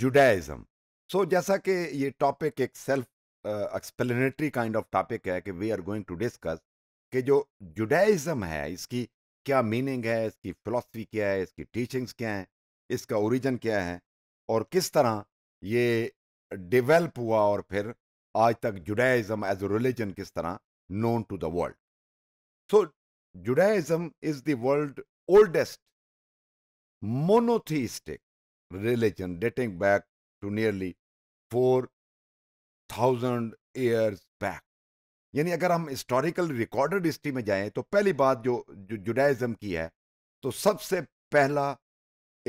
Judaism सो जैसा कि ये टॉपिक एक self explanatory kind of topic है कि we are going to discuss कि जो जुडाइज़म है इसकी क्या मीनिंग है इसकी फ़िलासफ़ी क्या है इसकी टीचिंग्स क्या हैं इसका ओरिजिन क्या है और किस तरह ये डेवलप हुआ और फिर आज तक जुडाइज़म एज ए रिलीजन किस तरह known to the world so Judaism is the world oldest monotheistic religion dating back to nearly 4000 years back. यानी अगर हम हिस्टोरिकल रिकॉर्डेड हिस्ट्री में जाएं तो पहली बात जो जो जुडाइज़म की है तो सबसे पहला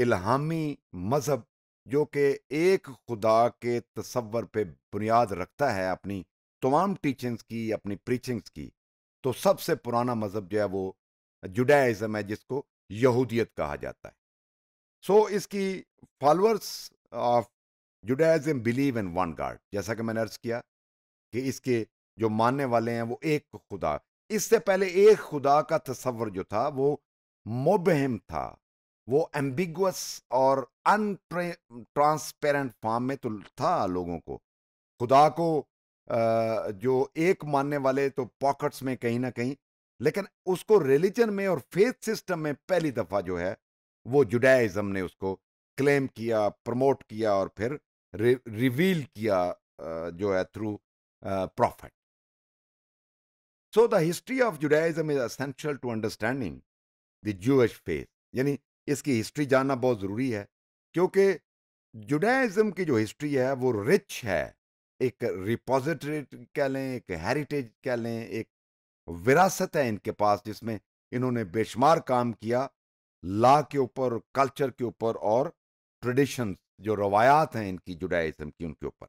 इल्हामी मज़हब जो कि एक खुदा के तस्वर पे बुनियाद रखता है अपनी तमाम टीचिंग्स की अपनी प्रीचिंग्स की तो सबसे पुराना मज़हब जो है वो जुडाइज़म है जिसको यहूदियत कहा जाता है सो इसकी followers of Judaism believe in one God जैसा कि मैंने अर्ज किया कि इसके जो मानने वाले हैं वो एक खुदा इससे पहले एक खुदा का तस्वर जो था वो मोबहम था वो एम्बिगस और अन ट्रांसपेरेंट फॉर्म में तो था लोगों को खुदा को जो एक मानने वाले तो पॉकेट्स में कहीं ना कहीं लेकिन उसको रिलीजन में और फेथ सिस्टम में पहली दफ़ा जो है वो जुडाइज़म ने उसको क्लेम किया प्रमोट किया और फिर रिवील किया जो है through prophet so the history of Judaism is essential to understanding the Jewish faith यानी इसकी हिस्ट्री जानना बहुत ज़रूरी है क्योंकि जुडाइज़म की जो हिस्ट्री है वो रिच है एक रिपोजिटरी कह लें एक हेरिटेज कह लें एक विरासत है इनके पास जिसमें इन्होंने बेशुमार काम किया ला के ऊपर कल्चर के ऊपर और ट्रेडिशन जो रवायात हैं इनकी जुडाइज़म की उनके ऊपर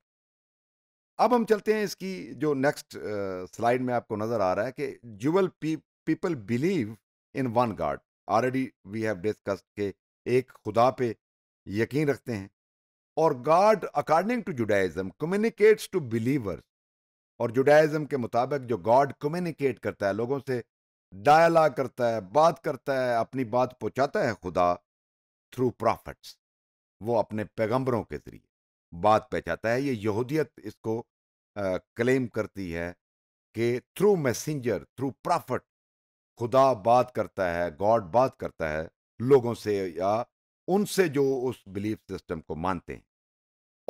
अब हम चलते हैं इसकी जो नेक्स्ट स्लाइड में आपको नज़र आ रहा है कि Jewish people believe in one God already we have discussed के एक खुदा पे यकीन रखते हैं और God according to Judaism communicates to believers और जुडाइज़म के मुताबिक जो गॉड कम्युनिकेट करता है लोगों से डायला करता है बात करता है अपनी बात पहुंचाता है खुदा थ्रू प्रॉफिट्स वो अपने पैगंबरों के जरिए बात पहुंचाता है ये यहूदियत इसको क्लेम करती है कि थ्रू मैसेंजर थ्रू प्रॉफिट खुदा बात करता है गॉड बात करता है लोगों से या उनसे जो उस बिलीफ सिस्टम को मानते हैं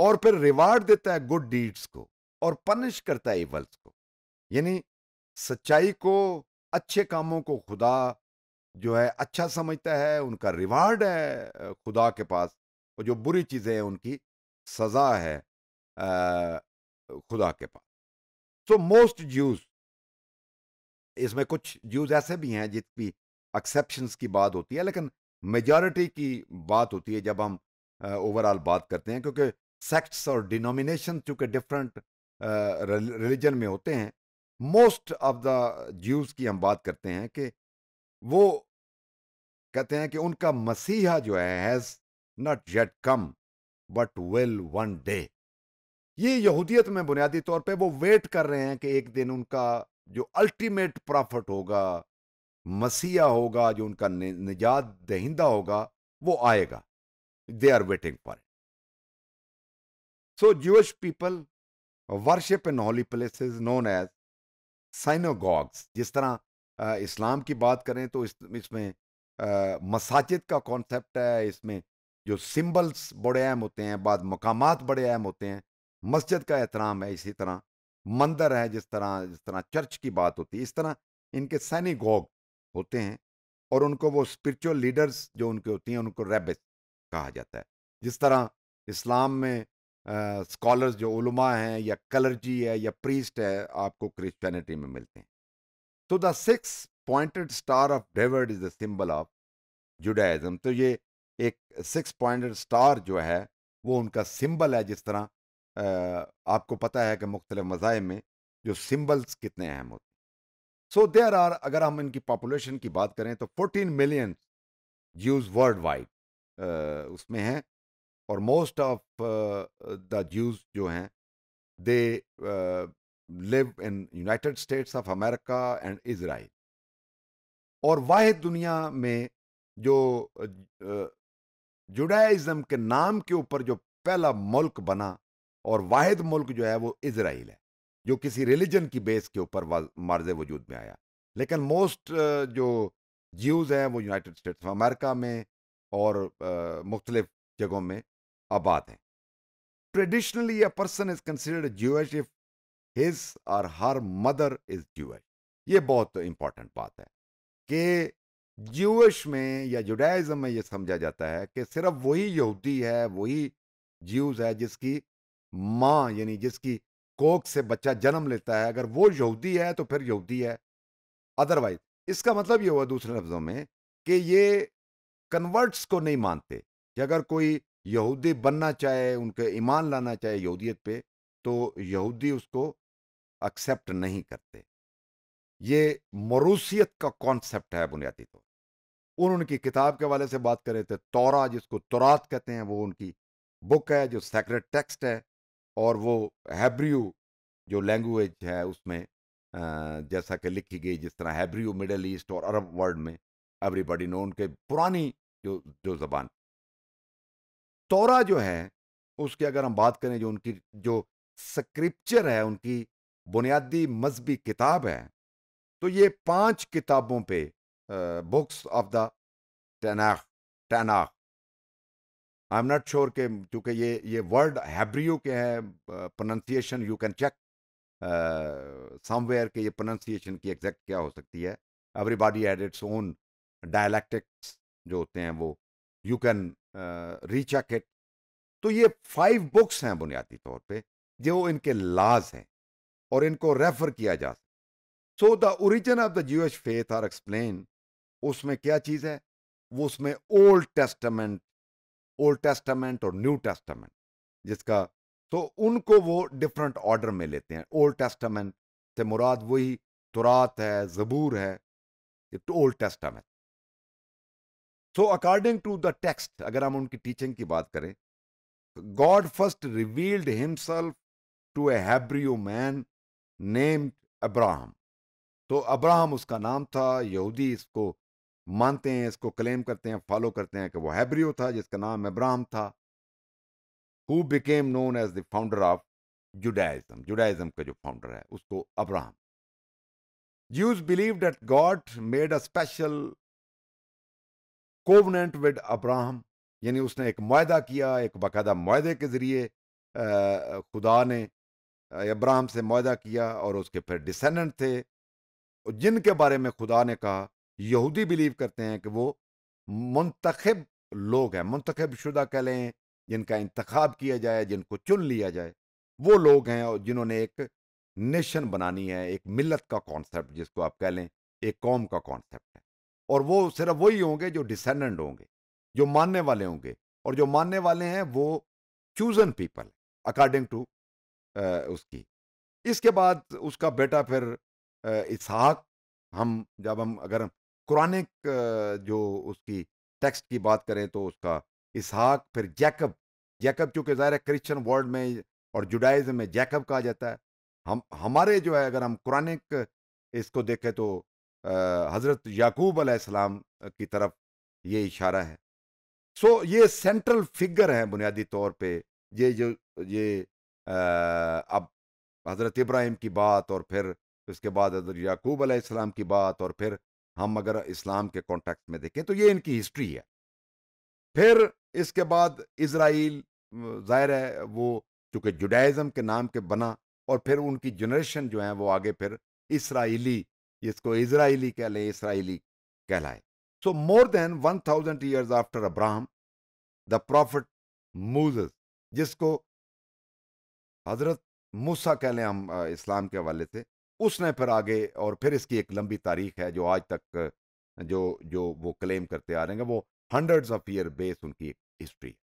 और फिर रिवार्ड देता है गुड डीड्स को और पनिश करता है इवल्स को यानी सच्चाई को अच्छे कामों को खुदा जो है अच्छा समझता है उनका रिवार्ड है खुदा के पास और जो बुरी चीज़ें हैं उनकी सज़ा है आ, खुदा के पास सो मोस्ट ज्यूज इसमें कुछ ज्यूज ऐसे भी हैं जिसकी एक्सेप्शंस की बात होती है लेकिन मेजॉरिटी की बात होती है जब हम ओवरऑल बात करते हैं क्योंकि सेक्ट्स और डिनोमिनेशन चूँकि डिफरेंट रिलीजन में होते हैं मोस्ट ऑफ द ज्यूज की हम बात करते हैं कि वो कहते हैं कि उनका मसीहा जो है has not yet come but will one day ये यहूदियत में बुनियादी तौर पे वो वेट कर रहे हैं कि एक दिन उनका जो अल्टीमेट प्रॉफिट होगा मसीहा होगा जो उनका निजात दहिंदा होगा वो आएगा they are waiting for so Jewish people worship in holy places known as synagogues जिस तरह इस्लाम की बात करें तो इस, इसमें मसाजिद का कॉन्सेप्ट है इसमें जो सिंबल्स बड़े अहम होते हैं बाद मकाम बड़े अहम होते हैं मस्जिद का एहतराम है इसी तरह मंदिर है जिस तरह जिस तरह चर्च की बात होती है इस तरह इनके सैनिगॉग होते हैं और उनको वो स्पिरिचुअल लीडर्स जो उनके होती हैं उनको रेबिस कहा जाता है जिस तरह इस्लाम में स्कॉलर्स जो उलमा हैं या कलर्जी है या प्रीस्ट है आपको क्रिश्चियनिटी में मिलते हैं तो the six pointed star of डेवर्ड is the symbol of Judaism तो ये एक सिक्स पॉइंटेड स्टार जो है वो उनका सिंबल है जिस तरह आपको पता है कि मुख्तलि मजाब में जो सिंबल्स कितने अहम होते हैं सो देर आर अगर हम इनकी पॉपुलेशन की बात करें तो 14 मिलियन जूज वर्ल्ड वाइड उसमें हैं और मोस्ट ऑफ द ज्यूज जो हैं they live in United States of America and Israel और वाहि दुनिया में जो जुडाइज़म के नाम के ऊपर जो पहला मुल्क बना और वाहिद मुल्क जो है वो इसराइल है जो किसी रिलीजन की बेस के ऊपर मर्ज वजूद में आया लेकिन मोस्ट जो ज्यूज़ हैं वो यूनाइटेड स्टेट्स ऑफ अमेरिका में और मुख्तलिफ जगहों में आबाद हैं traditionally a person is considered a jewish if his or her mother is ये बहुत इंपॉर्टेंट बात है कि ज्यूश में या जुडाइज्म में यह समझा जाता है कि सिर्फ वही यहूदी है वही ज्यूज है जिसकी माँ यानी जिसकी कोक से बच्चा जन्म लेता है अगर वो यहूदी है तो फिर यहूदी है अदरवाइज इसका मतलब ये हुआ दूसरे लफ्ज़ों में कि ये कन्वर्ट्स को नहीं मानते कि अगर कोई यहूदी बनना चाहे उनके ईमान लाना चाहे यहूदियत पे तो यहूदी उसको एक्सेप्ट नहीं करते ये मरूसियत का कॉन्सेप्ट है बुनियादी तौर तो। उन उनकी किताब के वाले से बात करें तो तौरा जिसको तौरात कहते हैं वो उनकी बुक है जो सेक्रेट टेक्स्ट है और वो हैब्रियू जो लैंग्वेज है उसमें जैसा कि लिखी गई जिस तरह हैब्रियो मिडल ईस्ट और अरब वर्ल्ड में एवरीबॉडी नो उनके पुरानी जो जो जबान तोरा जो है उसकी अगर हम बात करें जो उनकी जो स्क्रिप्चर है उनकी बुनियादी मजहबी किताब है तो ये पांच किताबों पे books of the Tanakh Tanakh I am not sure के चूंकि ये ये वर्ड हैब्रियो के हैं pronunciation you can check somewhere के ये प्रोनाउंसिएशन की एग्जैक्ट क्या हो सकती है everybody had its own dialectics जो होते हैं वो यू कैन रीचेक तो ये फाइव बुक्स हैं बुनियादी तौर पे जो इनके लाज हैं और इनको रेफर किया जा सकता so the origin of the Jewish faith are explain उसमें क्या चीज़ है वो उसमें ओल्ड टेस्टामेंट ओल्ड टेस्टामेंट और न्यू टेस्टामेंट जिसका तो उनको वो डिफरेंट ऑर्डर में लेते हैं ओल्ड टेस्टामेंट से मुराद वही तुरात है जबूर है तो Old Testament so according to the text अगर हम उनकी टीचिंग की बात करें God first revealed himself to a Hebrew man named Abraham तो अब्राहम उसका नाम था यहूदी इसको मानते हैं इसको क्लेम करते हैं फॉलो करते हैं कि वो हैब्रियो था जिसका नाम अब्राहम था who became known as the founder of Judaism Judaism का जो फाउंडर है उसको Abraham Jews believe that God made a special covenant with Abraham यानी उसने एक माह किया एक बाकायदा माहे के ज़रिए खुदा ने अब्राहम से माह किया और उसके फिर डिसेंडेंट थे जिनके बारे में खुदा ने कहा यहूदी बिलीव करते हैं कि वो मंतखब लोग हैं मंतखब शुदा कह लें जिनका इंतखब किया जाए जिनको चुन लिया जाए वो लोग हैं और जिन्होंने एक नेशन बनानी है एक मिलत का कॉन्सेप्ट जिसको आप कह लें एक कौम का कॉन्सेप्ट और वो सिर्फ वही होंगे जो डिसेंडेंट होंगे जो मानने वाले होंगे और जो मानने वाले हैं वो चूजन पीपल अकॉर्डिंग टू उसकी इसके बाद उसका बेटा फिर इसहाक हम जब हम अगर कुरानिक जो उसकी टेक्स्ट की बात करें तो उसका इसहाक फिर जैकब जैकब चूँकि ज़ाहिर है क्रिश्चियन वर्ल्ड में और जुडाइज में जैकब कहा जाता है हम हमारे जो है अगर हम कुरानिक इसको देखें तो हज़रत याकूब आसमाम की तरफ ये इशारा है सो ये सेंट्रल फिगर हैं बुनियादी तौर पे ये जो ये आ, अब हज़रत इब्राहिम की बात और फिर उसके बाद हज़रत याकूब आसमाम की बात और फिर हम अगर इस्लाम के कॉन्टेक्ट में देखें तो ये इनकी हिस्ट्री है फिर इसके बाद इसराइल जाहिर है वो चूँकि जुडाइज़म के नाम के बना और फिर उनकी जनरेशन जो है वो आगे फिर इसराइली इसको इसराइली कह लें इसराइली कहलाए so more than one thousand years after Abraham the prophet Moses जिसको हजरत मूसा कह लें हम इस्लाम के हवाले से उसने फिर आगे और फिर इसकी एक लंबी तारीख है जो आज तक जो जो वो क्लेम करते आ रहे हैं वो हंड्रेड्स ऑफ ईयर बेस उनकी एक हिस्ट्री है